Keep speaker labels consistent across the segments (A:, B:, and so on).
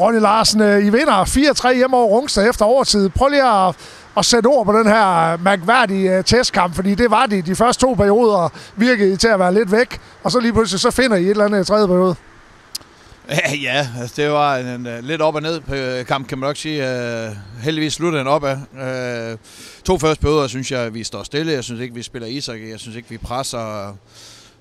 A: Ronny Larsen, øh, I vinder 4-3 hjemme over Rungsted efter overtid. Prøv lige at, at sætte ord på den her mærkværdige øh, testkamp, fordi det var de, de første to perioder virkede I til at være lidt væk, og så lige pludselig så finder I et eller andet tredje periode.
B: Ja, ja altså det var en, en, øh, lidt op og ned på kamp, kan man nok sige. Uh, heldigvis sluttede den op af. Uh, to første perioder, synes jeg, vi står stille. Jeg synes ikke, vi spiller ishockey. Jeg synes ikke, vi presser.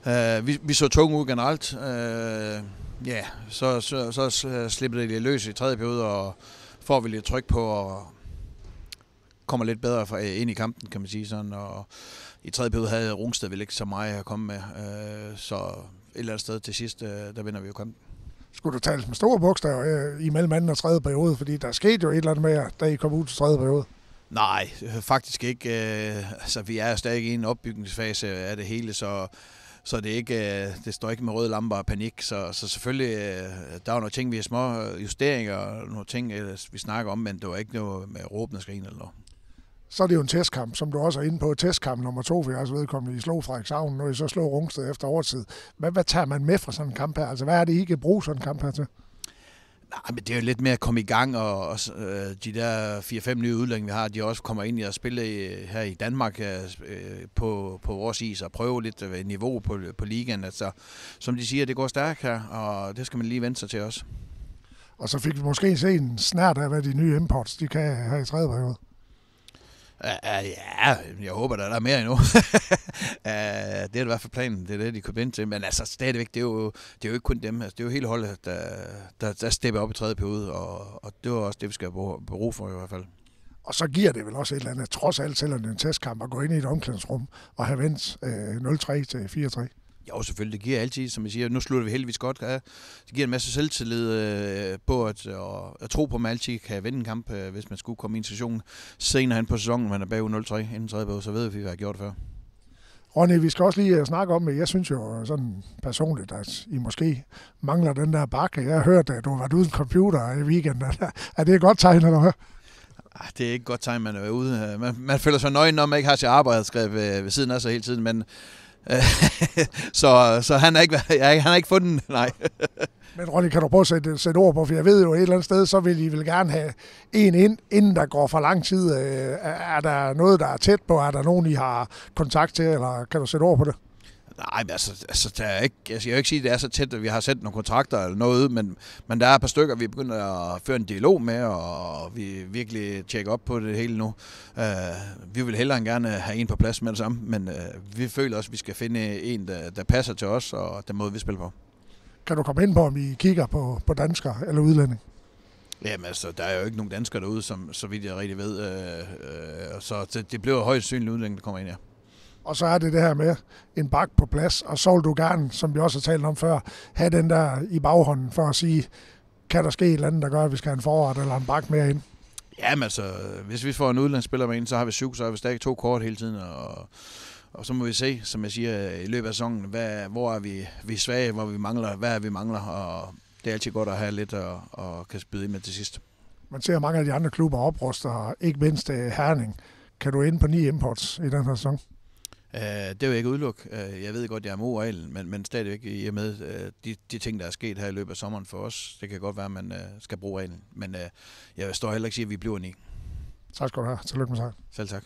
B: Øh, vi, vi så tunge ud generelt. Øh, ja, så, så, så øh, slipper det lidt løs i tredje periode, og får vi lidt tryk på, og kommer lidt bedre fra, øh, ind i kampen, kan man sige sådan. Og i tredje periode havde Rungsted vel ikke så meget at komme med, øh, så et eller andet sted til sidst, øh, der vinder vi jo kampen.
A: Skulle du tale med store bogstaver øh, imellem anden og tredje periode, fordi der skete jo et eller andet med jer, da I kom ud til tredje periode?
B: Nej, øh, faktisk ikke. Øh, altså, vi er stadig i en opbygningsfase af det hele, så så det, ikke, øh, det står ikke med røde lamper og panik. Så, så selvfølgelig, øh, der er jo nogle ting, vi har små øh, justeringer, og nogle ting, vi snakker om, men det var ikke noget med råbende skrin eller noget.
A: Så er det jo en testkamp, som du også er inde på. Testkamp nummer to for jeres vedkommende. I slog Frederikshavn, når I så slog Rungsted efter overtid. Hvad, hvad tager man med fra sådan en kamp her? Altså, hvad er det, I kan bruge sådan en kamp her til?
B: Nej, ah, men det er jo lidt mere at komme i gang, og, og øh, de der 4-5 nye udlændinge, vi har, de også kommer ind i at spille i, her i Danmark øh, øh på, på vores is og prøve lidt øh, niveau på, på ligaen. Altså, som de siger, det går stærkt her, og det skal man lige vente sig til også.
A: Og så fik vi måske se en snært af, hvad de nye imports de kan her i tredje periode.
B: Uh, ja, jeg håber, der er mere endnu. uh, det er i hvert fald planen, det er det, de kunne vinde til. Men altså stadigvæk, det er jo, det er jo ikke kun dem. Altså, det er jo hele holdet, der, der, der stepper op i tredje periode, og, og det var også det, vi skal bruge for i hvert fald.
A: Og så giver det vel også et eller andet, trods alt, selvom det er en testkamp, at gå ind i et omklædningsrum og have vendt øh, 0-3 til 4-3.
B: Jo, selvfølgelig. Det giver altid, som jeg siger, nu slutter vi heldigvis godt. Ja, det giver en masse selvtillid øh, på at, og, at tro på, at man altid kan vinde en kamp, øh, hvis man skulle komme i en situation senere hen på sæsonen, man er bag 0-3 inden tredje så ved vi, hvad vi har gjort før.
A: Ronny, vi skal også lige øh, snakke om at Jeg synes jo sådan personligt, at I måske mangler den der bakke. Jeg har hørt, at du var uden computer i weekenden. Er det et godt tegn, eller hvad?
B: Ah, det er ikke godt tegn, man er ude. Øh, man, man føler sig nøgen, når man ikke har sit arbejde ved, ved siden af sig hele tiden, men så så han, har ikke, han har ikke fundet den, nej.
A: Men Ronny, kan du prøve at sætte, sætte ord på, for jeg ved jo et eller andet sted, så vil I vil gerne have en ind, inden der går for lang tid. Øh, er der noget, der er tæt på? Er der nogen, I har kontakt til, eller kan du sætte ord på det? Nej, altså,
B: altså der er ikke, altså, jeg vil ikke sige, at det er så tæt, at vi har sendt nogle kontrakter eller noget, men, men der er et par stykker, vi begynder at føre en dialog med, og vi virkelig tjekker op på det hele nu. Uh, vi vil hellere end gerne have en på plads med det samme, men uh, vi føler også, at vi skal finde en, der, der passer til os og den måde, vi spiller på.
A: Kan du komme ind på, om I kigger på, på danskere eller udlænding?
B: Jamen altså, der er jo ikke nogen danskere derude, som, så vidt jeg rigtig ved. Uh, uh, så det, det bliver højst synligt udlænding, der kommer ind her. Ja.
A: Og så er det det her med en bak på plads, og så vil du gerne, som vi også har talt om før, have den der i baghånden for at sige, kan der ske et eller andet, der gør, at vi skal have en forret eller en bak mere ind?
B: Jamen altså, hvis vi får en udlandsspiller med ind, så har vi syv, så har vi stadig to kort hele tiden, og og så må vi se, som jeg siger, i løbet af sæsonen, hvad, hvor er vi, vi er svage, hvor vi mangler, hvad er vi mangler, og det er altid godt at have lidt og, og kan spide ind med til sidst.
A: Man ser mange af de andre klubber opruster, ikke mindst øh, Herning. Kan du ind på ni imports i den her sæson?
B: Øh, det er jo ikke udluk. Øh, jeg ved godt, jeg er mod reglen, men, men stadigvæk i og med øh, de, de ting, der er sket her i løbet af sommeren for os, det kan godt være, at man øh, skal bruge reglen. Men jeg står heller ikke sige, at vi bliver ni.
A: Tak skal du have. Tillykke med sig.
B: Selv tak.